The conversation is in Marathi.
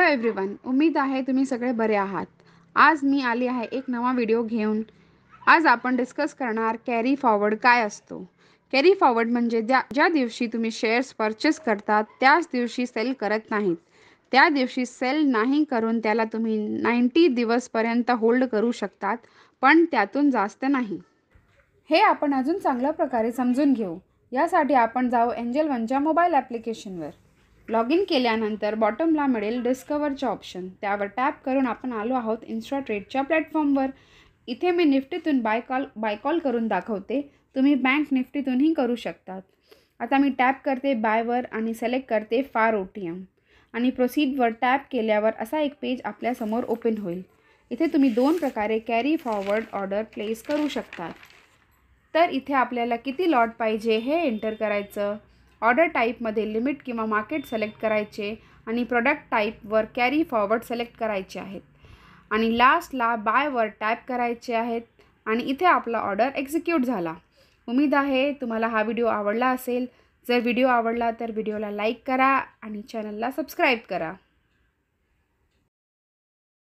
हॅलो एव्हरीवन उम्मीद आहे तुम्ही सगळे बरे आहात आज मी आली आहे एक नवा व्हिडिओ घेऊन आज आपण डिस्कस करणार कॅरी फॉरवर्ड काय असतो कॅरी फॉरवर्ड म्हणजे ज्या ज्या दिवशी तुम्ही शेअर्स परचेस करतात त्याच दिवशी सेल करत नाहीत त्या दिवशी सेल नाही करून त्याला तुम्ही नाईंटी दिवसपर्यंत होल्ड करू शकतात पण त्यातून जास्त नाही हे आपण अजून चांगल्या प्रकारे समजून घेऊ यासाठी आपण जाऊ एंजल वनच्या मोबाईल ॲप्लिकेशनवर लॉग इन केल्यानंतर बॉटमला मिळेल डिस्कवरचे ऑप्शन त्यावर टॅप करून आपण आलो आहोत इन्स्टा ट्रेडच्या प्लॅटफॉर्मवर इथे मी निफ्टीतून बाय कॉल बाय कॉल करून दाखवते तुम्ही बँक निफ्टीतूनही करू शकतात आता मी टॅप करते बायवर आणि सिलेक्ट करते फार ओ टी एम आणि प्रोसीडवर टॅप केल्यावर असा एक पेज आपल्यासमोर ओपन होईल इथे तुम्ही दोन प्रकारे कॅरी फॉरवर्ड ऑर्डर प्लेस करू शकतात तर इथे आपल्याला किती लॉट पाहिजे हे एंटर करायचं ऑर्डर टाईपमध्ये लिमिट किंवा मार्केट सिलेक्ट करायचे आणि प्रॉडक्ट टाईपवर कॅरी फॉरवर्ड सिलेक्ट करायचे आहेत आणि लास्टला बायवर टॅप करायचे आहेत आणि इथे आपला ऑर्डर एक्झिक्यूट झाला उमेद आहे तुम्हाला हा व्हिडिओ आवडला असेल जर व्हिडिओ आवडला तर व्हिडिओला लाईक करा आणि चॅनलला सबस्क्राईब करा